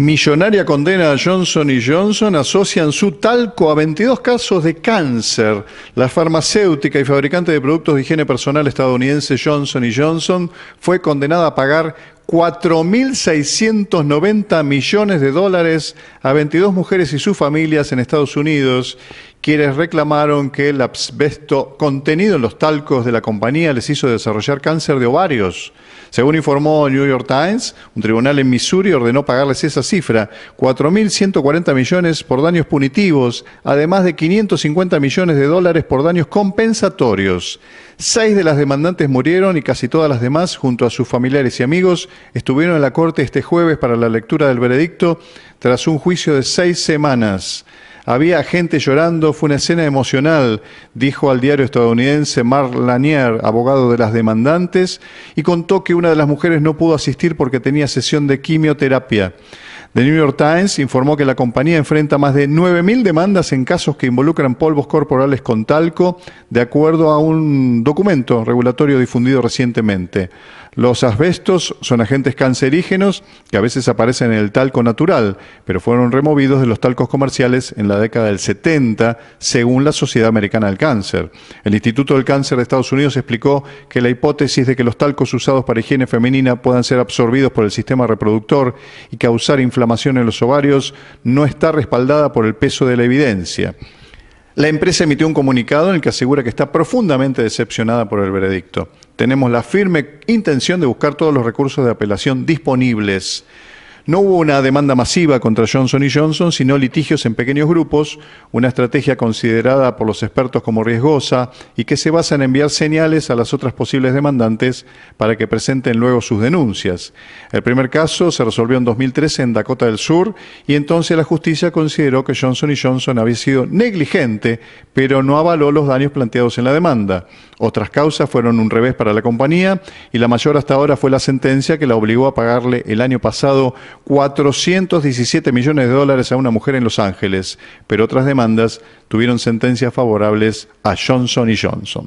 Millonaria condena a Johnson y Johnson asocian su talco a 22 casos de cáncer. La farmacéutica y fabricante de productos de higiene personal estadounidense Johnson y Johnson fue condenada a pagar 4.690 millones de dólares a 22 mujeres y sus familias en Estados Unidos quienes reclamaron que el asbesto contenido en los talcos de la compañía les hizo desarrollar cáncer de ovarios. Según informó New York Times, un tribunal en Missouri ordenó pagarles esa cifra, 4.140 millones por daños punitivos, además de 550 millones de dólares por daños compensatorios. Seis de las demandantes murieron y casi todas las demás, junto a sus familiares y amigos, estuvieron en la corte este jueves para la lectura del veredicto tras un juicio de seis semanas. Había gente llorando, fue una escena emocional, dijo al diario estadounidense Mark Lanier, abogado de las demandantes, y contó que una de las mujeres no pudo asistir porque tenía sesión de quimioterapia. The New York Times informó que la compañía enfrenta más de 9.000 demandas en casos que involucran polvos corporales con talco, de acuerdo a un documento regulatorio difundido recientemente. Los asbestos son agentes cancerígenos que a veces aparecen en el talco natural, pero fueron removidos de los talcos comerciales en la década del 70, según la Sociedad Americana del Cáncer. El Instituto del Cáncer de Estados Unidos explicó que la hipótesis de que los talcos usados para higiene femenina puedan ser absorbidos por el sistema reproductor y causar inflamación inflamación en los ovarios no está respaldada por el peso de la evidencia. La empresa emitió un comunicado en el que asegura que está profundamente decepcionada por el veredicto. Tenemos la firme intención de buscar todos los recursos de apelación disponibles. No hubo una demanda masiva contra Johnson y Johnson, sino litigios en pequeños grupos, una estrategia considerada por los expertos como riesgosa y que se basa en enviar señales a las otras posibles demandantes para que presenten luego sus denuncias. El primer caso se resolvió en 2013 en Dakota del Sur y entonces la justicia consideró que Johnson y Johnson había sido negligente, pero no avaló los daños planteados en la demanda. Otras causas fueron un revés para la compañía y la mayor hasta ahora fue la sentencia que la obligó a pagarle el año pasado 417 millones de dólares a una mujer en Los Ángeles, pero otras demandas tuvieron sentencias favorables a Johnson y Johnson.